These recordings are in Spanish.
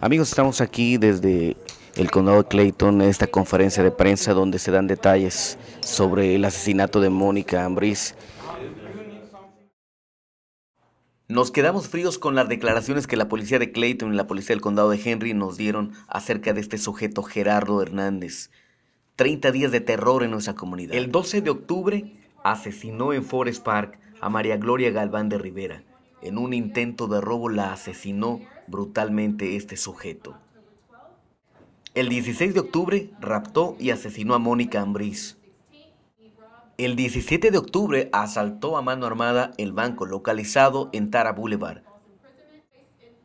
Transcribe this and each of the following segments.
Amigos, estamos aquí desde el condado de Clayton, en esta conferencia de prensa donde se dan detalles sobre el asesinato de Mónica Ambriz. Nos quedamos fríos con las declaraciones que la policía de Clayton y la policía del condado de Henry nos dieron acerca de este sujeto Gerardo Hernández. 30 días de terror en nuestra comunidad. El 12 de octubre asesinó en Forest Park a María Gloria Galván de Rivera. En un intento de robo la asesinó brutalmente este sujeto. El 16 de octubre raptó y asesinó a Mónica Ambriz. El 17 de octubre asaltó a mano armada el banco localizado en Tara Boulevard.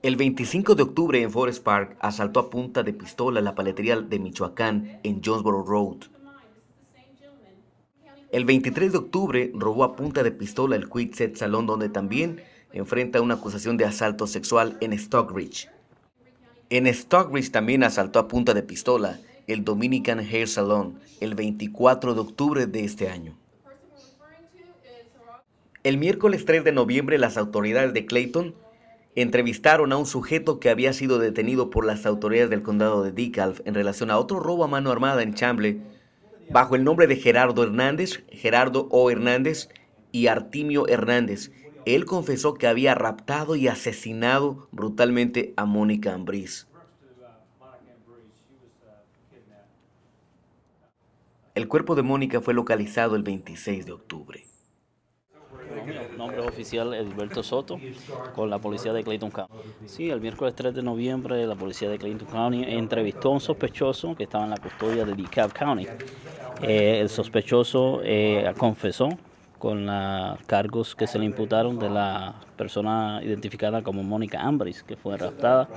El 25 de octubre en Forest Park asaltó a punta de pistola la paletería de Michoacán en Jonesboro Road. El 23 de octubre robó a punta de pistola el Quick Set Salón donde también enfrenta una acusación de asalto sexual en Stockbridge. En Stockbridge también asaltó a punta de pistola el Dominican Hair Salon el 24 de octubre de este año. El miércoles 3 de noviembre las autoridades de Clayton entrevistaron a un sujeto que había sido detenido por las autoridades del condado de DeKalb en relación a otro robo a mano armada en Chamble bajo el nombre de Gerardo Hernández, Gerardo O. Hernández y Artimio Hernández, él confesó que había raptado y asesinado brutalmente a Mónica Ambriz. El cuerpo de Mónica fue localizado el 26 de octubre. Nombre oficial Edilberto Soto con la policía de Clayton County. Sí, el miércoles 3 de noviembre la policía de Clayton County entrevistó a un sospechoso que estaba en la custodia de DeKalb County. Eh, el sospechoso eh, confesó con los cargos que se le imputaron de la persona identificada como Mónica Ambris, que fue raptada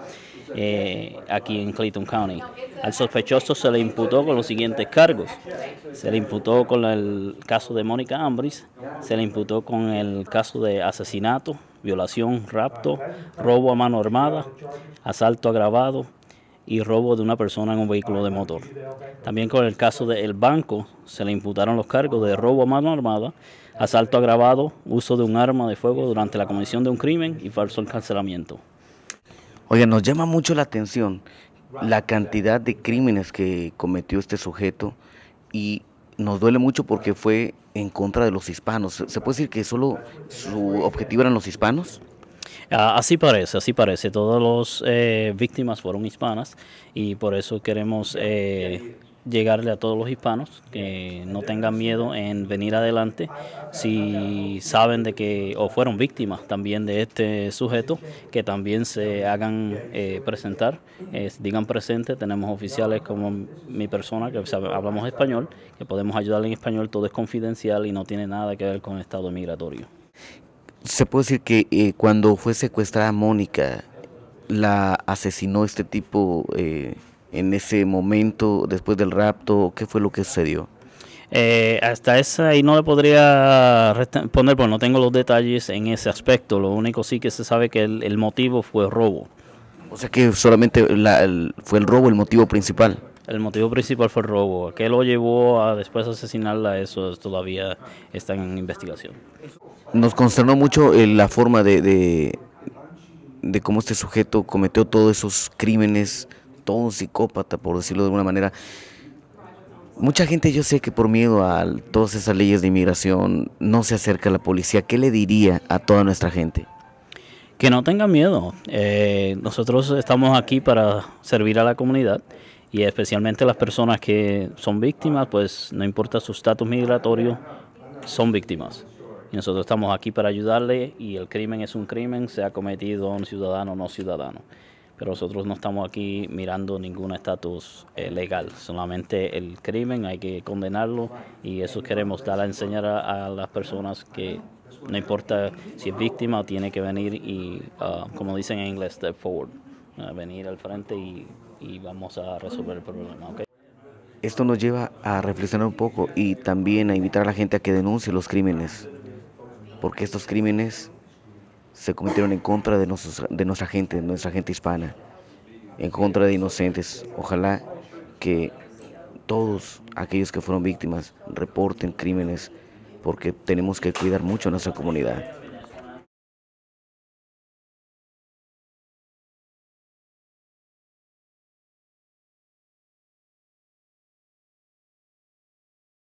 eh, aquí en Clayton County. Al sospechoso se le imputó con los siguientes cargos. Se le imputó con el caso de Mónica Ambris, se le imputó con el caso de asesinato, violación, rapto, robo a mano armada, asalto agravado, y robo de una persona en un vehículo de motor. También con el caso del banco se le imputaron los cargos de robo a mano armada, asalto agravado, uso de un arma de fuego durante la comisión de un crimen y falso encarcelamiento. Oye, nos llama mucho la atención la cantidad de crímenes que cometió este sujeto y nos duele mucho porque fue en contra de los hispanos. ¿Se puede decir que solo su objetivo eran los hispanos? Ah, así parece, así parece. Todas las eh, víctimas fueron hispanas y por eso queremos eh, llegarle a todos los hispanos que no tengan miedo en venir adelante si saben de que o fueron víctimas también de este sujeto, que también se hagan eh, presentar, digan presente. Tenemos oficiales como mi persona que hablamos español, que podemos ayudarle en español, todo es confidencial y no tiene nada que ver con el estado migratorio se puede decir que eh, cuando fue secuestrada Mónica, la asesinó este tipo eh, en ese momento, después del rapto, ¿qué fue lo que sucedió? Eh, hasta esa y no le podría responder, porque no tengo los detalles en ese aspecto. Lo único sí que se sabe que el, motivo fue robo. O sea que solamente fue el robo el motivo principal el motivo principal fue el robo. ¿Qué lo llevó a después asesinarla? Eso todavía está en investigación. Nos consternó mucho eh, la forma de, de, cómo este sujeto cometió todos esos crímenes, todo un psicópata, por decirlo de alguna manera. Mucha gente yo sé que por miedo a todas esas leyes de inmigración no se acerca a la policía. ¿Qué le diría a toda nuestra gente? Que no tenga miedo. Eh, nosotros estamos aquí para servir a la comunidad y especialmente las personas que son víctimas, pues no importa su estatus migratorio, son víctimas. Y nosotros estamos aquí para ayudarle y el crimen es un crimen, sea cometido un ciudadano o no ciudadano. Pero nosotros no estamos aquí mirando ningún estatus eh, legal, solamente el crimen hay que condenarlo y eso queremos dar a enseñar a, las personas que no importa si es víctima o tiene que venir y, ah, como dicen en inglés, step forward venir al frente y, vamos a resolver el problema. Esto nos lleva a reflexionar un poco y también a invitar a la gente a que denuncie los crímenes, porque estos crímenes se cometieron en contra de, de nuestra gente, de nuestra gente hispana, en contra de inocentes. Ojalá que todos aquellos que fueron víctimas reporten crímenes, porque tenemos que cuidar mucho a nuestra comunidad.